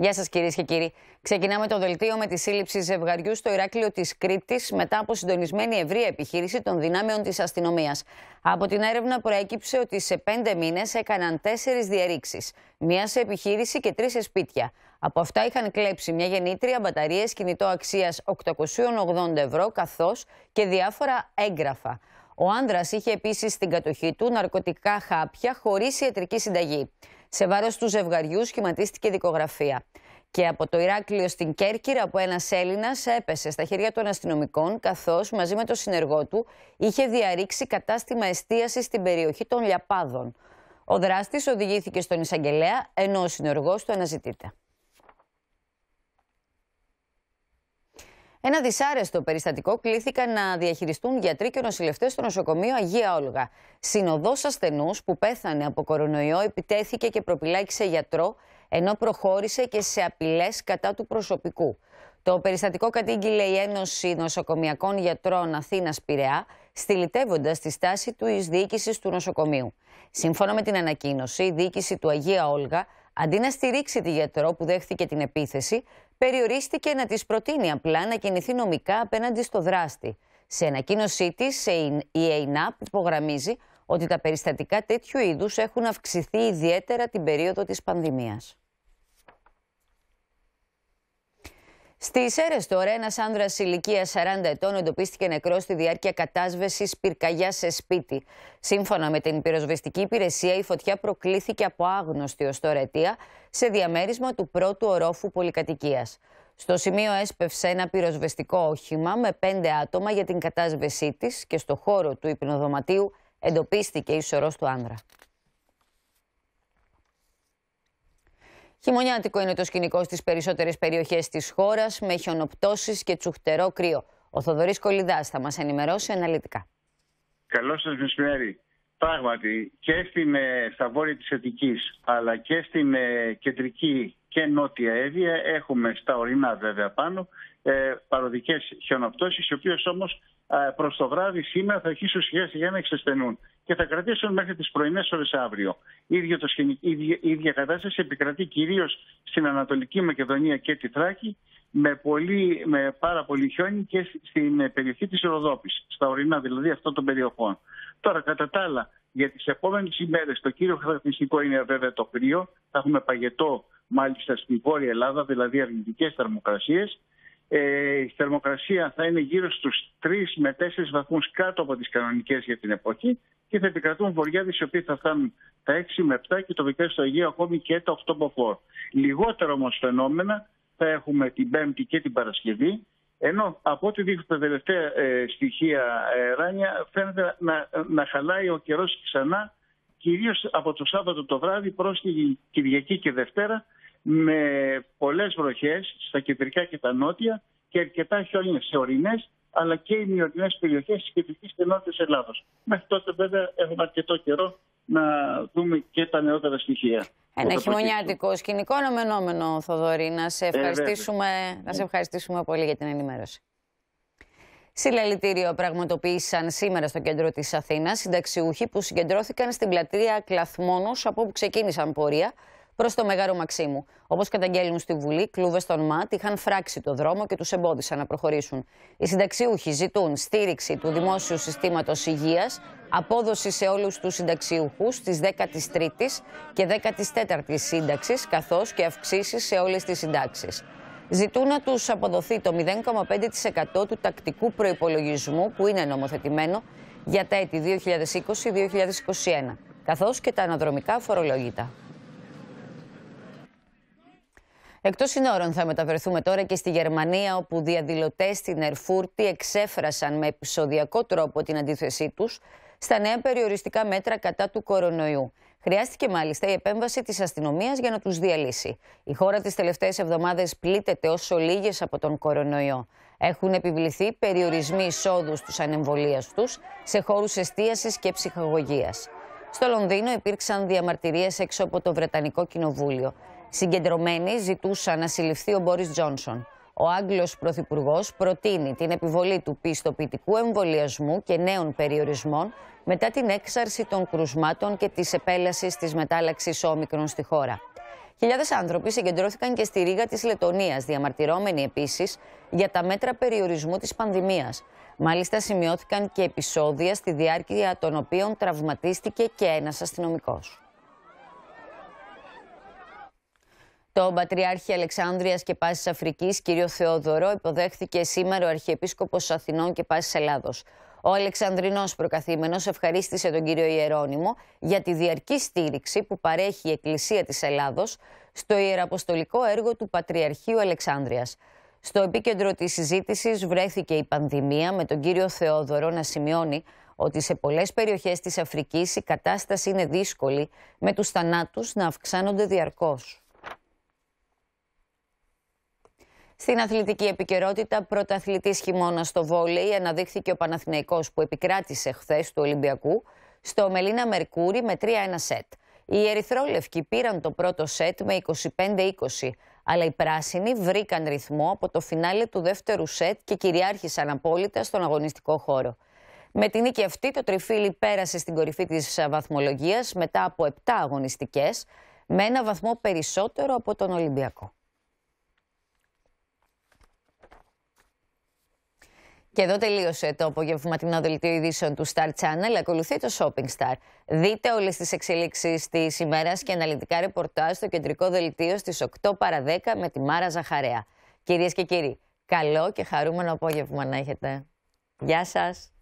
Γεια σας, κυρίες και κύριοι. Ξεκινάμε το δελτίο με τη σύλληψη ζευγαριού στο Ηράκλειο της Κρήτης, μετά από συντονισμένη ευρεία επιχείρηση των δυνάμεων της αστυνομίας. Από την έρευνα προέκυψε ότι σε πέντε μήνες έκαναν τέσσερις διαρρήξεις, μία σε επιχείρηση και τρεις σε σπίτια. Από αυτά είχαν κλέψει μια γεννήτρια, μπαταρίες κινητό αξίας 880 ευρώ, καθώς και διάφορα έγγραφα. Ο άνδρα είχε επίσης στην κατοχή του ναρκωτικά χάπια χωρίς ιατρική συνταγή. Σε βάρος του ζευγαριού σχηματίστηκε δικογραφία. Και από το Ηράκλειο στην Κέρκυρα, που ένας Έλληνας έπεσε στα χέρια των αστυνομικών, καθώς μαζί με τον συνεργό του είχε διαρρήξει κατάστημα εστίασης στην περιοχή των Λιαπάδων. Ο δράστης οδηγήθηκε στον Ισαγγελέα ενώ ο συνεργός του αναζητείται. Ένα δυσάρεστο περιστατικό κλήθηκαν να διαχειριστούν γιατροί και νοσηλευτές στο νοσοκομείο Αγία Όλγα. Συνοδός ασθενούς που πέθανε από κορονοϊό επιτέθηκε και προπυλάκησε γιατρό, ενώ προχώρησε και σε απειλές κατά του προσωπικού. Το περιστατικό κατήγγειλε η Ένωση Νοσοκομιακών Γιατρών Αθήνας Πειραιά, στυλιτεύοντας τη στάση του εις διοίκησης του νοσοκομείου. Σύμφωνα με την ανακοίνωση, η διοίκηση του Αγία Όλγα, αντί να στηρίξει τη γιατρό που δέχθηκε την επίθεση, περιορίστηκε να της προτείνει απλά να κινηθεί νομικά απέναντι στο δράστη. Σε ανακοίνωσή της, η ΕΙΝΑΠ υπογραμμίζει ότι τα περιστατικά τέτοιου είδους έχουν αυξηθεί ιδιαίτερα την περίοδο της πανδημίας. Στις Σέρε, τώρα, ένας άνδρας ηλικίας 40 ετών εντοπίστηκε νεκρός στη διάρκεια κατάσβεσης πυρκαγιά σε σπίτι. Σύμφωνα με την πυροσβεστική υπηρεσία, η φωτιά προκλήθηκε από άγνωστη ως τώρα αιτία σε διαμέρισμα του πρώτου ορόφου πολυκατοικίας. Στο σημείο έσπευσε ένα πυροσβεστικό όχημα με πέντε άτομα για την κατάσβεσή της και στο χώρο του υπνοδωματίου εντοπίστηκε η σωρό του άνδρα. Χειμωνιάτικο είναι το σκηνικό στις περισσότερες περιοχές της χώρας, με χιονοπτώσεις και τσουχτερό κρύο. Ο Θοδωρής Κολυδάς θα μας ενημερώσει αναλυτικά. Καλώ, σας μεσημέρι. Πράγματι, και στην, ε, στα βόρεια της Αττικής, αλλά και στην ε, κεντρική και νότια Εύβοια έχουμε στα ορεινά βέβαια πάνω ε, παροδικές χιονοπτώσεις, οι οποίες όμως. Ε, προς το βράδυ σήμερα θα αρχίσουν σιγά σιγά να εξασθενούν και θα κρατήσουν μέχρι τις πρωινές ώρες αύριο. Η ίδια, το κατάσταση επικρατεί κυρίως στην Ανατολική Μακεδονία και τη Θράκη με, πολύ, με πάρα πολύ χιόνι και στην ε, περιοχή της Ροδόπης, στα ορεινά δηλαδή αυτών των περιοχών. Τώρα κατά τα άλλα, για τις επόμενες ημέρες, το κύριο χαρακτηριστικό είναι βέβαια το κρύο, θα έχουμε παγετό μάλιστα στην Βόρεια Ελλάδα, δηλαδή αρνητικές θερμοκρασίες. Ε, η θερμοκρασία θα είναι γύρω στους 3 με 4 βαθμούς κάτω από τις κανονικές για την εποχή και θα επικρατούν βοριάδες οι οποίοι θα φτάνουν τα 6 με 7 και τοπικά στο Αιγαίο ακόμη και τα 8 ποφόρ. Λιγότερο όμως φαινόμενα θα έχουμε την Πέμπτη και την Παρασκευή ενώ από ό,τι δείχνουν τα τελευταία ε, στοιχεία ε, ράνια φαίνεται να, να χαλάει ο καιρός ξανά κυρίως από το Σάββατο το βράδυ προς την Κυριακή και Δευτέρα με πολλές βροχές στα κεντρικά και τα νότια και αρκετά χιόνια σε ορεινές αλλά και οι μειωτινές περιοχές της κεντρικής και Νότιας Ελλάδος. Μέχρι τότε, βέβαια, έχουμε αρκετό καιρό να δούμε και τα νεότερα στοιχεία. Ένα χειμωνιάτικο σκηνικό αναμενόμενο, Θοδωρή. Να σε ε, ευχαριστήσουμε, να σε ευχαριστήσουμε πολύ για την ενημέρωση. Συλλαλητήριο πραγματοποίησαν σήμερα στο κέντρο της Αθήνας συνταξιούχοι που συγκεντρώθηκαν στην πλατεία Κλαθμόνος από όπου ξεκίνησαν πορεία προς το Μεγάρο Μαξίμου. Όπως καταγγέλνουν στη Βουλή, κλούβες των ΜΑΤ είχαν φράξει το δρόμο και τους εμπόδισαν να προχωρήσουν. Οι συνταξιούχοι ζητούν στήριξη του δημόσιου συστήματος υγείας, απόδοση σε όλους τους συνταξιούχους της 13η και 14η σύνταξης, καθώς και αυξήσεις σε όλες τις συντάξεις. Ζητούν να τους αποδοθεί το 0,5% του τακτικού προπολογισμού που είναι νομοθετημένο για τα έτη 2020-2021, καθώς και τα αναδρομικά φορολογήτα. Εκτός συνόρων θα μεταφερθούμε τώρα και στη Γερμανία, όπου διαδηλωτές στην Ερφούρτη εξέφρασαν με επεισοδιακό τρόπο την αντίθεσή τους στα νέα περιοριστικά μέτρα κατά του κορονοϊού. Χρειάστηκε μάλιστα η επέμβαση της αστυνομίας για να τους διαλύσει. Η χώρα τις τελευταίες εβδομάδες πλήττεται όσο λίγες από τον κορονοϊό. Έχουν επιβληθεί περιορισμοί εισόδου στους τους σε χώρους εστίασης και ψυχαγωγίας. Στο Λονδίνο υπήρξαν διαμαρτυρίες έξω από το Βρετανικό Κοινοβούλιο. Συγκεντρωμένοι ζητούσαν να συλληφθεί ο Μπόρις Τζόνσον. Ο Άγγλος Πρωθυπουργός προτείνει την επιβολή του πιστοποιητικού εμβολιασμού και νέων περιορισμών μετά την έξαρση των κρουσμάτων και της επέλασης της μετάλλαξης όμικρων στη χώρα. Χιλιάδες άνθρωποι συγκεντρώθηκαν και στη Ρήγα της Λετωνίας, διαμαρτυρώμενοι επίσης για τα μέτρα περιορισμού της πανδημίας. Μάλιστα, σημειώθηκαν και επεισόδια στη διάρκεια των οποίων τραυματίστηκε και ένας αστυνομικός. Το Πατριάρχη Αλεξάνδρεια και Πάσης Αφρικής, κύριο Θεοδωρό, υποδέχθηκε σήμερα ο αρχιεπίσκοπος Αθηνών και Πάσης Ελλάδος. Ο Αλεξανδρινός Προκαθήμενος ευχαρίστησε τον κύριο ιερόνιμο για τη διαρκή στήριξη που παρέχει η Εκκλησία της Ελλάδος στο ιεραποστολικό έργο του Πατριαρχείου Αλεξάνδρεια. Στο επίκεντρο της συζήτησης, βρέθηκε η πανδημία με τον κύριο Θεόδωρο να σημειώνει ότι σε πολλές περιοχές της Αφρικής η κατάσταση είναι δύσκολη με τους θανάτους να αυξάνονται διαρκώς. Στην αθλητική επικαιρότητα, πρωταθλητής χειμώνας στο βόλεϊ αναδείχθηκε ο Παναθηναϊκός που επικράτησε χθες του Ολυμπιακού στο Μελίνα Μερκούρι με 3-1 σετ. Οι Ερυθρόλευκοι πήραν το πρώτο σετ με 25-20, αλλά οι Πράσινοι βρήκαν ρυθμό από το φινάλε του δεύτερου σετ και κυριάρχησαν απόλυτα στον αγωνιστικό χώρο. Με την νίκη αυτή, το τριφύλι πέρασε στην κορυφή της βαθμολογίας μετά από 7 αγωνιστικές, με ένα βαθμό περισσότερο από τον Ολυμπιακό. Και εδώ τελείωσε το απογευματινό δελτίο ειδήσεων του Star Channel. Ακολουθεί το Shopping Star. Δείτε όλες τις εξελίξεις της ημέρας και αναλυτικά ρεπορτάζ στο κεντρικό δελτίο στις 8 παρα 10 με τη Μάρα Ζαχαρέα. Κυρίες και κύριοι, καλό και χαρούμενο απόγευμα να έχετε. Γεια σας!